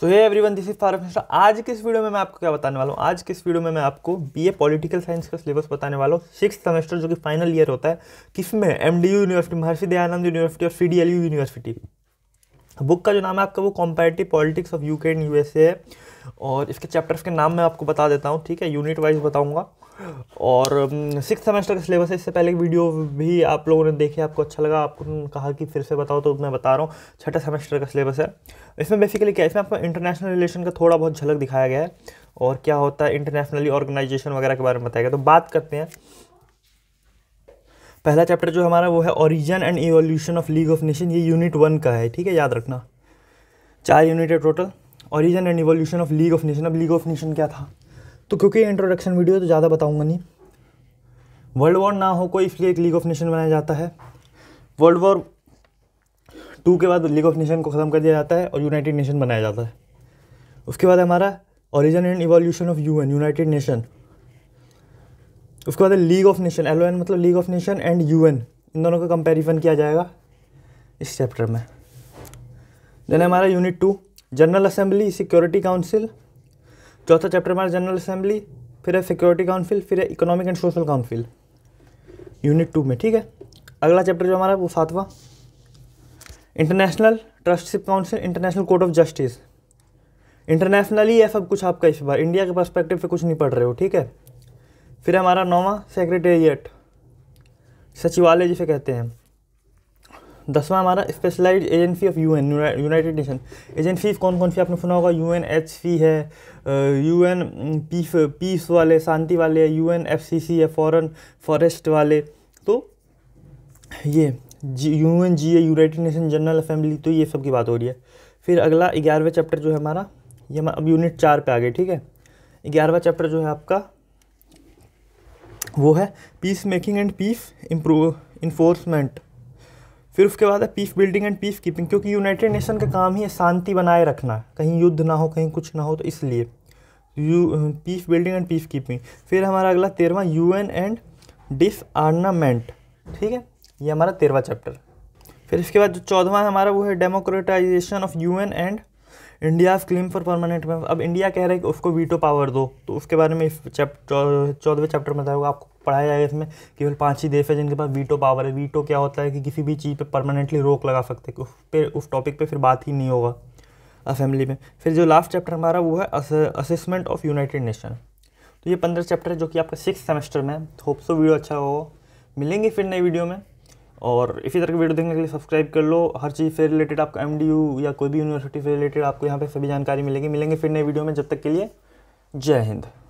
so hey everyone this is Farooq Mishra आज किस video में मैं आपको क्या बताने वाला हूँ आज किस वीडियो में मैं आपको बीए पॉलिटिकल साइंस का सिलेबस बताने वाला हूँ सिक्स सेमेस्टर जो कि फाइनल ईयर होता है किसमें एमडीयू यूनिवर्सिटी महर्षि दयानंद यूनिवर्सिटी और सी यूनिवर्सिटी बुक का जो नाम है आपका वो comparative politics of UK and USA है और इसके चैप्टर्स के नाम मैं आपको बता देता हूँ ठीक है यूनिट वाइज बताऊँगा और सिक्स सेमेस्टर का सिलेबस है इससे पहले की वीडियो भी आप लोगों ने देखी आपको अच्छा लगा आपको कहा कि फिर से बताओ तो मैं बता रहा हूँ छठा सेमेस्टर का सिलेबस है इसमें बेसिकली क्या है इसमें आपको इंटरनेशनल रिलेशन का थोड़ा बहुत झलक दिखाया गया है और क्या होता है इंटरनेशनली ऑर्गेनाइजेशन वगैरह के बारे में बताया गया तो बात करते हैं पहला चैप्टर जो हमारा वो है origin and evolution of league of nation ये यूनिट वन का है ठीक है याद रखना चार यूनिट है total origin and evolution of league of nation अब लीग ऑफ नेशन क्या था तो क्योंकि इंट्रोडक्शन वीडियो तो ज़्यादा बताऊँगा नहीं वर्ल्ड वॉर ना हो कोई इसलिए एक लीग ऑफ नेशन बनाया जाता है वर्ल्ड वॉर टू के बाद लीग ऑफ नेशन को ख़त्म कर दिया जाता है और यूनाइटेड नेशन बनाया जाता है उसके बाद हमारा origin and evolution of UN united nation उसके बाद लीग ऑफ नेशन एल मतलब league of nation and UN इन दोनों का कंपेरिजन किया जाएगा इस चैप्टर में देन हमारा unit two general assembly security council चौथा चैप्टर हमारा जनरल असेंबली फिर है सिक्योरिटी काउंसिल फिर है economic and social council unit two में ठीक है अगला चैप्टर जो हमारा वो सातवां international trusteeship council international court of justice internationally यह सब कुछ आपका इस बार इंडिया के परस्पेक्टिव से कुछ नहीं पढ़ रहे हो ठीक है फिर हमारा नौवा सेक्रेटेरिएट सचिवालय जिसे कहते हैं दसवां हमारा specialise agency of UN united nation agencies कौन कौन सी आपने सुना होगा यू एचसी है यू पीस पीस वाले शांति वाले सी सी है फॉरन फॉरेस्ट वाले तो ये G U N G A united nation general assembly तो ये सब की बात हो रही है फिर अगला ग्यारहवा चैप्टर जो है हमारा ये हम अब यूनिट चार पे आ गए ठीक है ग्यारहवा चैप्टर जो है आपका वो है peace making and peace improve enforcement फिर उसके बाद है peace building and peace keeping क्योंकि यूनाइटेड नेशन का काम ही है शांति बनाए रखना कहीं युद्ध ना हो कहीं कुछ ना हो तो इसलिए U peace building and peace keeping फिर हमारा अगला तेरहवा यू एन एंड डिसआर्नामेंट ठीक है ये हमारा तेरहवा चैप्टर फिर इसके बाद जो चौदवा है हमारा वो है democratisation of N and India's claim for permanent member अब इंडिया कह रहा है कि उसको वीटो पावर दो तो उसके बारे में इस चैप्टर चौदहवें चैप्टर में बताया होगा आपको पढ़ाया जाएगा इसमें केवल पाँच ही देश है जिनके पास वीटो पावर है वीटो क्या होता है कि किसी भी चीज़ पर परमानेंटली रोक लगा सकते हैं उस पर उस टॉपिक पर फिर बात ही नहीं होगा असेंबली में फिर जो लास्ट चैप्टर हमारा वो है असेसमेंट ऑफ यूनाइटेड नेशन तो ये पंद्रह चैप्टर है जो कि आपका सिक्स सेमेस्टर में होप सो वीडियो अच्छा हो मिलेंगे फिर नई वीडियो में और इसी तरह की वीडियो देखने के लिए सब्सक्राइब कर लो हर चीज़ से रिलेटेड आपको एम या कोई भी यूनिवर्सिटी से रिलेटेड आपको यहाँ पे सभी जानकारी मिलेगी मिलेंगे फिर नए वीडियो में जब तक के लिए जय हिंद